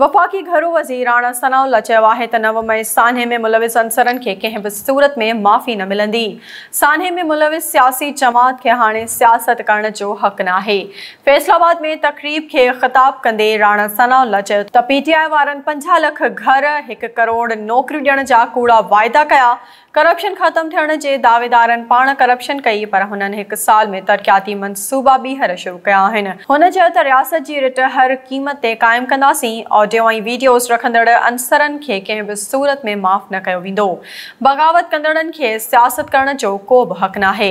वफाकी घरों राणा सनाउल्ला चवाह तनवमय सान्हे में मुलविस अनसरनि के कंहिं भी सूरत में माफ़ी न मिली सान्हे में मुलविस सियासी जमात के हाँ सियासत करण जो हक़ ना आहे फ़ैसलाबाद में तक़रीब के ख़िताब कंदे राणा सनाउल्ला पीटीआई वारनि पंजा लख घर एक करोड़ नौकरियूं ॾियण जा कूड़ा वायदा कया करप्शन ख़त्म थियण जे दावेदारनि पाण करप्शन कई पर हुननि हिकु साल में तरक़ियाती मनसूबा ॿीहर शुरू कया आहिनि हुन चयो त रियासत जी रिट हर क़ीमत ते क़ाइमु कंदासीं ऑडियो ऐं वीडियोस रखंदड़ अंसरनि खे कंहिं बि सूरत में माफ़ु न कयो वेंदो बग़ावत कंदड़नि खे सियासत करण जो को बि हक़ नाहे